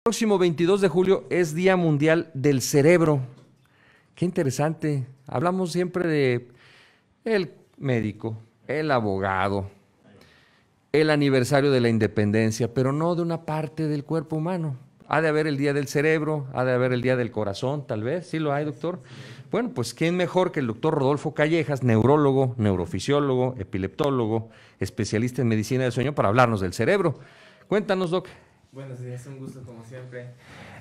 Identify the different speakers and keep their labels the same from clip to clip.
Speaker 1: El próximo 22 de julio es Día Mundial del Cerebro. Qué interesante. Hablamos siempre de el médico, el abogado, el aniversario de la independencia, pero no de una parte del cuerpo humano. Ha de haber el día del cerebro, ha de haber el día del corazón, tal vez. Sí lo hay, doctor. Bueno, pues quién mejor que el doctor Rodolfo Callejas, neurólogo, neurofisiólogo, epileptólogo, especialista en medicina del sueño, para hablarnos del cerebro. Cuéntanos, doctor. Buenos días, un gusto como siempre.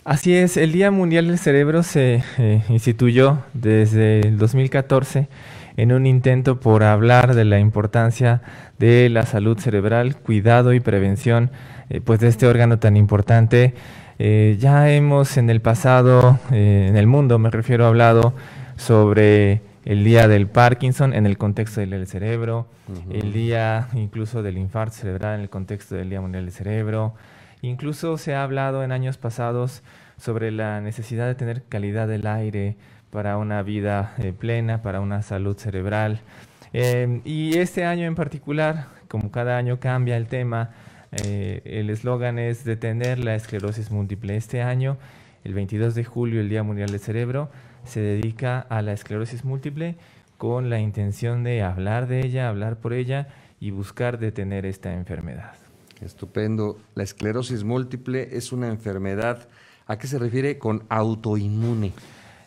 Speaker 2: Así es, el Día Mundial del Cerebro se eh, instituyó desde el 2014 en un intento por hablar de la importancia de la salud cerebral, cuidado y prevención eh, pues de este órgano tan importante. Eh, ya hemos en el pasado, en el mundo me refiero, hablado sobre el día del Parkinson en el contexto del cerebro, el día incluso del infarto cerebral en el contexto del Día Mundial del Cerebro, Incluso se ha hablado en años pasados sobre la necesidad de tener calidad del aire para una vida eh, plena, para una salud cerebral. Em, y este año en particular, como cada año cambia el tema, eh, el eslogan es detener la esclerosis múltiple. Este año, el 22 de julio, el Día Mundial del Cerebro, se dedica a la esclerosis múltiple con la intención de hablar de ella, hablar por ella y buscar
Speaker 1: detener esta enfermedad. Estupendo. La esclerosis múltiple es una enfermedad. ¿A qué se refiere con autoinmune?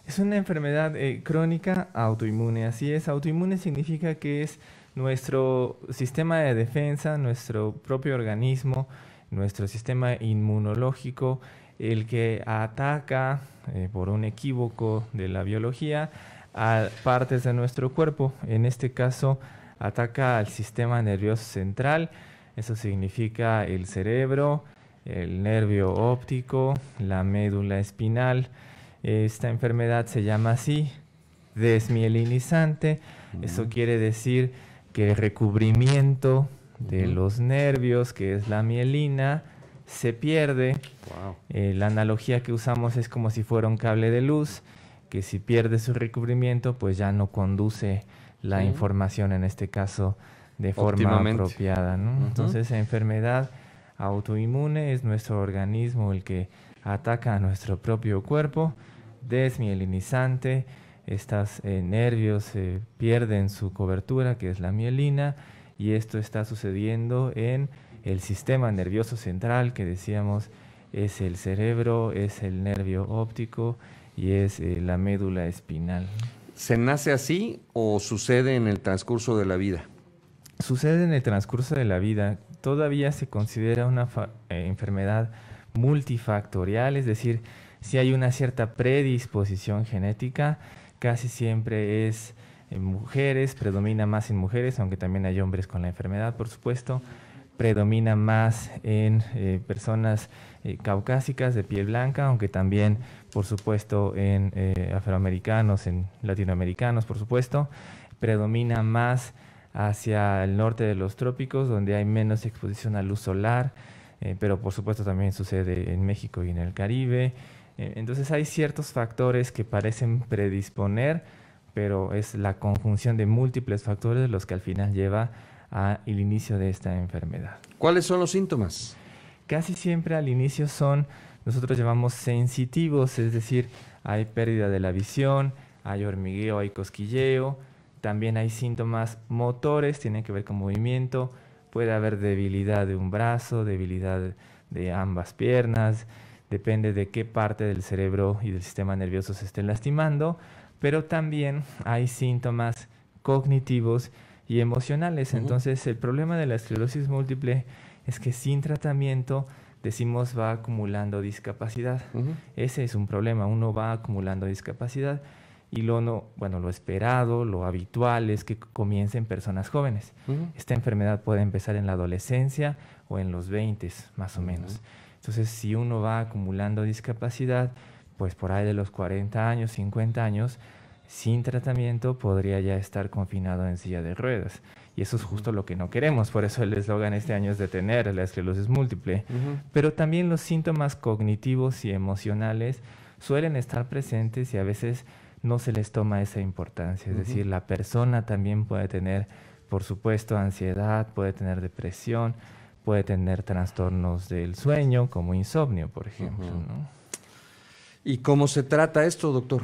Speaker 2: Es una enfermedad eh, crónica autoinmune. Así es, autoinmune significa que es nuestro sistema de defensa, nuestro propio organismo, nuestro sistema inmunológico, el que ataca eh, por un equívoco de la biología a partes de nuestro cuerpo. En este caso, ataca al sistema nervioso central eso significa el cerebro, el nervio óptico, la médula espinal. Esta enfermedad se llama así, desmielinizante. Eso mm. quiere decir que el recubrimiento de los nervios, que es la mielina, se pierde. Eh, la analogía que usamos es como si fuera un cable de luz, que si pierde su recubrimiento, pues ya no conduce la información, en este caso de forma apropiada. ¿no? Entonces, Entonces, enfermedad autoinmune es nuestro organismo el que ataca a nuestro propio cuerpo, desmielinizante, estos eh, nervios eh, pierden su cobertura, que es la mielina, y esto está sucediendo en el sistema nervioso central, que decíamos es el cerebro, es el nervio óptico y es eh, la médula espinal. ¿Se
Speaker 1: nace así o sucede en el transcurso de la vida?
Speaker 2: sucede en el transcurso de la vida, todavía se considera una eh, enfermedad multifactorial, es decir, si hay una cierta predisposición genética, casi siempre es en mujeres, predomina más en mujeres, aunque también hay hombres con la enfermedad, por supuesto, predomina más en eh, personas eh, caucásicas de piel blanca, aunque también, por supuesto, en afroamericanos, en latinoamericanos, por supuesto, predomina más hacia el norte de los trópicos, donde hay menos exposición a luz solar, eh, pero por supuesto también sucede en México y en el Caribe. Eh, entonces hay ciertos factores que parecen predisponer, pero es la conjunción de múltiples factores los que al final lleva al inicio de esta enfermedad. ¿Cuáles son los síntomas? Casi siempre al inicio son, nosotros llamamos sensitivos, es decir, hay pérdida de la visión, hay hormigueo, hay cosquilleo, también hay síntomas motores, tienen que ver con movimiento. Puede haber debilidad de un brazo, debilidad de ambas piernas. Depende de qué parte del cerebro y del sistema nervioso se estén lastimando. Pero también hay síntomas cognitivos y emocionales. Entonces el problema de la esclerosis múltiple es que sin tratamiento decimos va acumulando discapacidad. Ese es un problema, uno va acumulando discapacidad y lo no, bueno, lo esperado, lo habitual es que comiencen personas jóvenes. Esta enfermedad puede empezar en la adolescencia o en los 20 más o menos. Entonces, si uno va acumulando discapacidad, pues por ahí de los 40 años, 50 años, sin tratamiento podría ya estar confinado en silla de ruedas. Y eso es justo lo que no queremos. Por eso el eslogan este año es detener la esclerosis múltiple. Pero también los síntomas cognitivos y emocionales suelen estar presentes y a veces no se les toma esa importancia. Es decir, la persona también puede tener, por supuesto, ansiedad, puede tener depresión, puede tener trastornos del sueño, como insomnio, por ejemplo. ¿Y cómo se trata esto, doctor?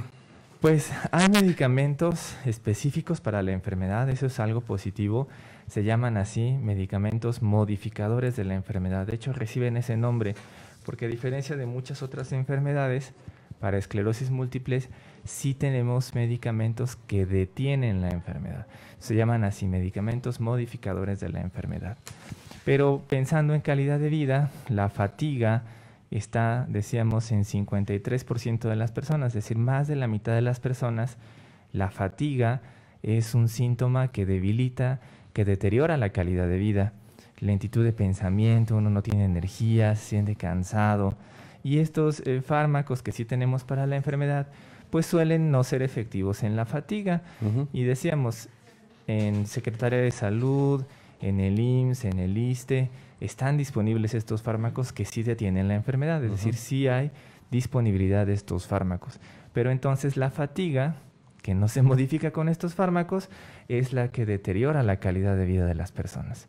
Speaker 2: Pues hay medicamentos específicos para la enfermedad, eso es algo positivo. Se llaman así medicamentos modificadores de la enfermedad. De hecho, reciben ese nombre porque a diferencia de muchas otras enfermedades, para esclerosis múltiples sí tenemos medicamentos que detienen la enfermedad. Se llaman así medicamentos modificadores de la enfermedad. Pero pensando en calidad de vida, la fatiga está, decíamos, en 53% de las personas, es decir, más de la mitad de las personas, la fatiga es un síntoma que debilita, que deteriora la calidad de vida. Lentitud de pensamiento, uno no tiene energía, se siente cansado, y estos eh, fármacos que sí tenemos para la enfermedad, pues suelen no ser efectivos en la fatiga. Y decíamos, en Secretaría de Salud, en el IMSS, en el ISTE, están disponibles estos fármacos que sí detienen la enfermedad, es decir, sí hay disponibilidad de estos fármacos. Pero entonces la fatiga que no se modifica con estos fármacos es la que deteriora la calidad de vida de las personas.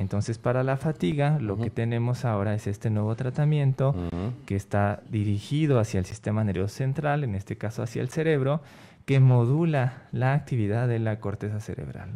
Speaker 2: Entonces, para la fatiga, lo que tenemos ahora es este nuevo tratamiento que está dirigido hacia el sistema nervioso central, en este caso hacia el cerebro, que modula la actividad de la corteza cerebral.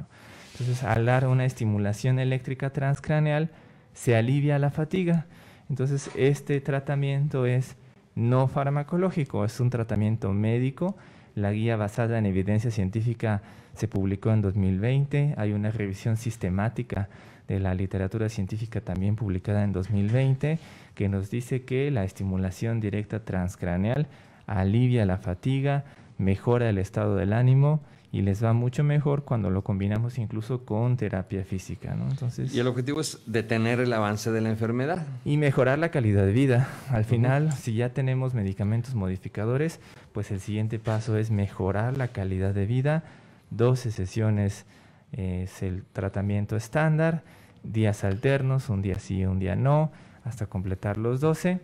Speaker 2: Entonces, al dar una estimulación eléctrica transcraneal, se alivia la fatiga. Entonces, este tratamiento es no farmacológico, es un tratamiento médico la guía basada en evidencia científica se publicó en 2020. Hay una revisión sistemática de la literatura científica también publicada en 2020 que nos dice que la estimulación directa transcraneal alivia la fatiga, mejora el estado del ánimo y les va mucho mejor cuando lo combinamos incluso con terapia física. ¿no? Entonces, y el objetivo
Speaker 1: es detener el avance de la enfermedad. Y mejorar la calidad de vida.
Speaker 2: Al final, si ya tenemos medicamentos modificadores, pues el siguiente paso es mejorar la calidad de vida. 12 sesiones eh, es el tratamiento estándar, días alternos, un día sí, un día no, hasta completar los 12.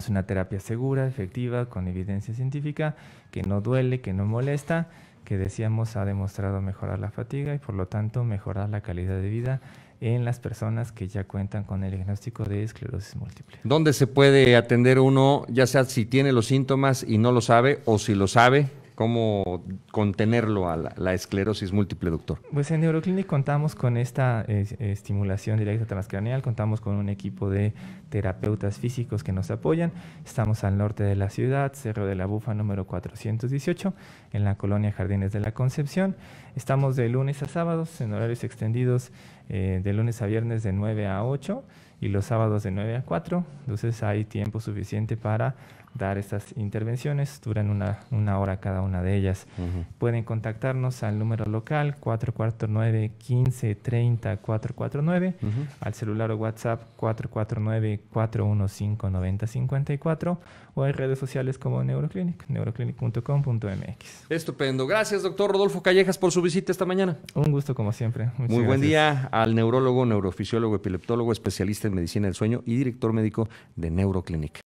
Speaker 2: Es una terapia segura, efectiva, con evidencia científica, que no duele, que no molesta que decíamos ha demostrado mejorar la fatiga y por lo tanto mejorar la calidad de vida en las personas que ya cuentan con el diagnóstico de esclerosis múltiple.
Speaker 1: ¿Dónde se puede atender uno, ya sea si tiene los síntomas y no lo sabe o si lo sabe? cómo contenerlo a la, esclerosis múltiple, doctor?
Speaker 2: Pues en Neuroclinic contamos con esta estimulación directa transcranial, contamos con un equipo de terapeutas físicos que nos apoyan. Estamos al norte de la ciudad, Cerro de la Bufa número 418, en la colonia Jardines de la Concepción. Estamos de lunes a sábados en horarios extendidos eh, de lunes a viernes de 9 a 8 y los sábados de 9 a 4. Entonces hay tiempo suficiente para dar estas intervenciones, duran una, una hora cada una de ellas. Pueden contactarnos al número local 449-1530-449, al celular o WhatsApp 449-415-9054 o en redes sociales como Neuroclinic, neuroclinic.com.mx.
Speaker 1: Estupendo. Gracias, doctor Rodolfo Callejas, por su visita esta mañana. Un gusto, como siempre. Muy buen día al neurólogo, neurofisiólogo, epileptólogo, especialista en medicina del sueño y director médico de Neuroclinic.